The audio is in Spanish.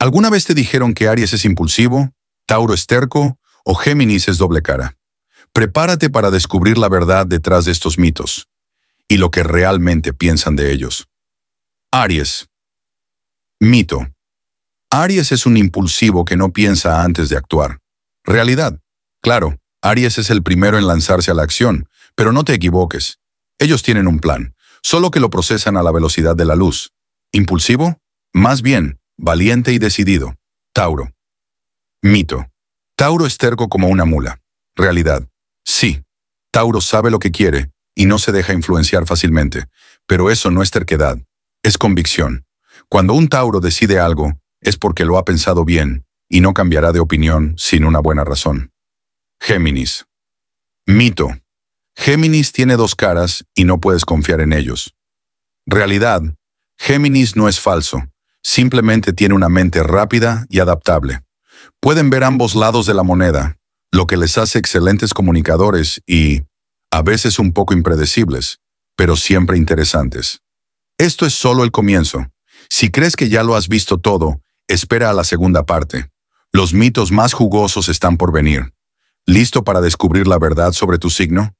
¿Alguna vez te dijeron que Aries es impulsivo, Tauro es terco o Géminis es doble cara? Prepárate para descubrir la verdad detrás de estos mitos y lo que realmente piensan de ellos. Aries. Mito. Aries es un impulsivo que no piensa antes de actuar. Realidad. Claro, Aries es el primero en lanzarse a la acción, pero no te equivoques. Ellos tienen un plan, solo que lo procesan a la velocidad de la luz. ¿Impulsivo? Más bien, valiente y decidido. Tauro. Mito. Tauro es terco como una mula. Realidad. Sí. Tauro sabe lo que quiere y no se deja influenciar fácilmente, pero eso no es terquedad, es convicción. Cuando un Tauro decide algo, es porque lo ha pensado bien y no cambiará de opinión sin una buena razón. Géminis. Mito. Géminis tiene dos caras y no puedes confiar en ellos. Realidad. Géminis no es falso, simplemente tiene una mente rápida y adaptable. Pueden ver ambos lados de la moneda, lo que les hace excelentes comunicadores y, a veces un poco impredecibles, pero siempre interesantes. Esto es solo el comienzo. Si crees que ya lo has visto todo, espera a la segunda parte. Los mitos más jugosos están por venir. ¿Listo para descubrir la verdad sobre tu signo?